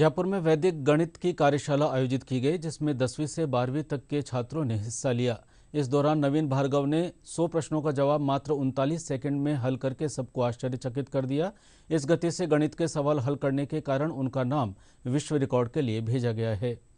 जयपुर में वैदिक गणित की कार्यशाला आयोजित की गई जिसमें दसवीं से बारहवीं तक के छात्रों ने हिस्सा लिया इस दौरान नवीन भार्गव ने 100 प्रश्नों का जवाब मात्र उनतालीस सेकंड में हल करके सबको आश्चर्यचकित कर दिया इस गति से गणित के सवाल हल करने के कारण उनका नाम विश्व रिकॉर्ड के लिए भेजा गया है